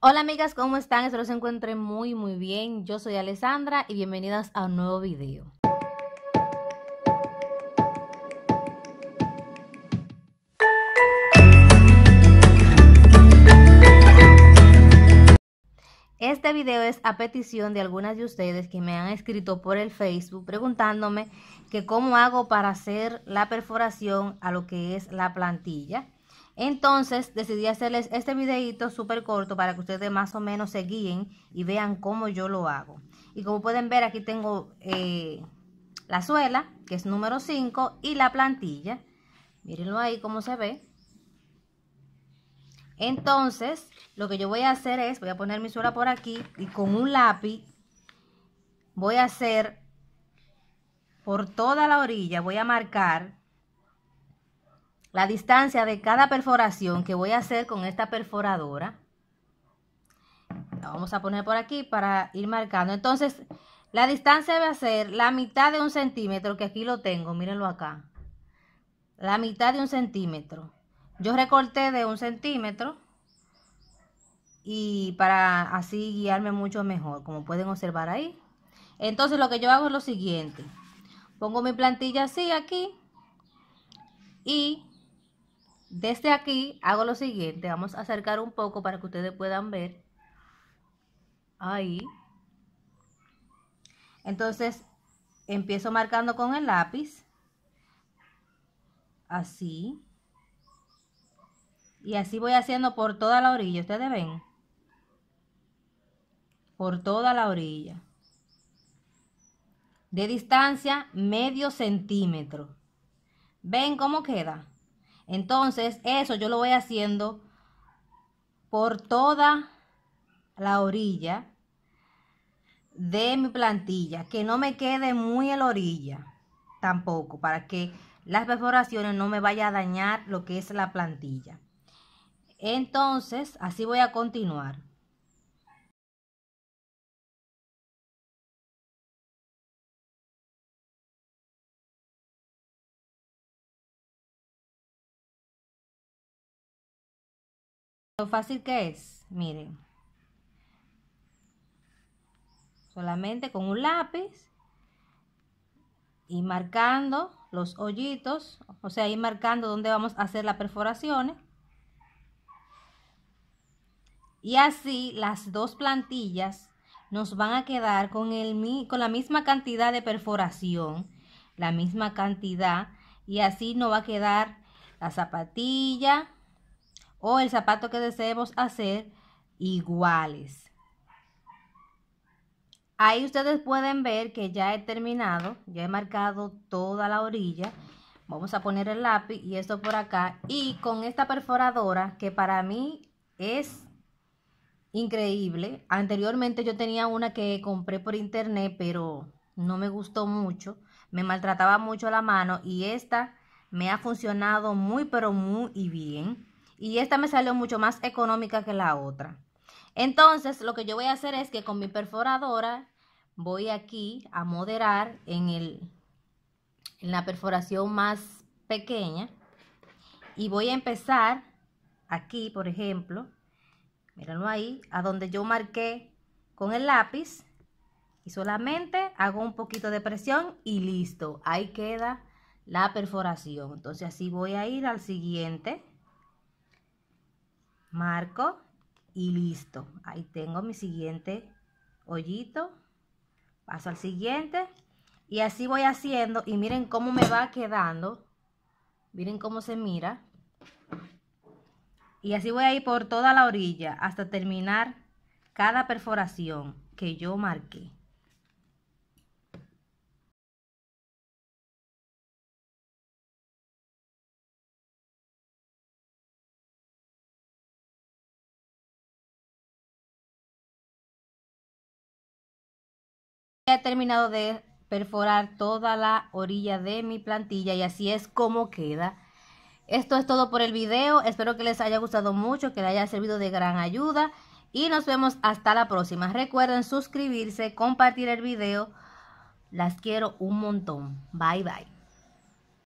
Hola amigas, ¿cómo están? Espero se encuentren muy muy bien. Yo soy Alessandra y bienvenidas a un nuevo video. Este video es a petición de algunas de ustedes que me han escrito por el Facebook preguntándome que cómo hago para hacer la perforación a lo que es la plantilla. Entonces decidí hacerles este videito súper corto para que ustedes más o menos se guíen y vean cómo yo lo hago. Y como pueden ver aquí tengo eh, la suela, que es número 5, y la plantilla. Mírenlo ahí cómo se ve. Entonces, lo que yo voy a hacer es, voy a poner mi suela por aquí y con un lápiz voy a hacer por toda la orilla, voy a marcar la distancia de cada perforación que voy a hacer con esta perforadora. La vamos a poner por aquí para ir marcando. Entonces, la distancia va a ser la mitad de un centímetro, que aquí lo tengo, mírenlo acá. La mitad de un centímetro. Yo recorté de un centímetro y para así guiarme mucho mejor, como pueden observar ahí. Entonces lo que yo hago es lo siguiente. Pongo mi plantilla así aquí y desde aquí hago lo siguiente. Vamos a acercar un poco para que ustedes puedan ver. Ahí. Entonces, empiezo marcando con el lápiz. Así. Y así voy haciendo por toda la orilla. Ustedes ven. Por toda la orilla. De distancia, medio centímetro. ¿Ven cómo queda? Entonces, eso yo lo voy haciendo por toda la orilla de mi plantilla, que no me quede muy en la orilla tampoco, para que las perforaciones no me vaya a dañar lo que es la plantilla. Entonces, así voy a continuar. Lo fácil que es, miren. Solamente con un lápiz y marcando los hoyitos, o sea, ir marcando dónde vamos a hacer las perforaciones. Y así las dos plantillas nos van a quedar con, el, con la misma cantidad de perforación, la misma cantidad, y así nos va a quedar la zapatilla, o el zapato que deseemos hacer iguales. Ahí ustedes pueden ver que ya he terminado, ya he marcado toda la orilla. Vamos a poner el lápiz y esto por acá. Y con esta perforadora que para mí es increíble. Anteriormente yo tenía una que compré por internet, pero no me gustó mucho. Me maltrataba mucho la mano y esta me ha funcionado muy pero muy bien y esta me salió mucho más económica que la otra. Entonces, lo que yo voy a hacer es que con mi perforadora voy aquí a moderar en, el, en la perforación más pequeña y voy a empezar aquí, por ejemplo, mírenlo ahí, a donde yo marqué con el lápiz y solamente hago un poquito de presión y listo, ahí queda la perforación. Entonces así voy a ir al siguiente marco y listo. Ahí tengo mi siguiente hoyito. Paso al siguiente. Y así voy haciendo. Y miren cómo me va quedando. Miren cómo se mira. Y así voy a ir por toda la orilla hasta terminar cada perforación que yo marqué. terminado de perforar toda la orilla de mi plantilla y así es como queda. Esto es todo por el video, espero que les haya gustado mucho, que les haya servido de gran ayuda y nos vemos hasta la próxima. Recuerden suscribirse, compartir el video. Las quiero un montón. Bye bye.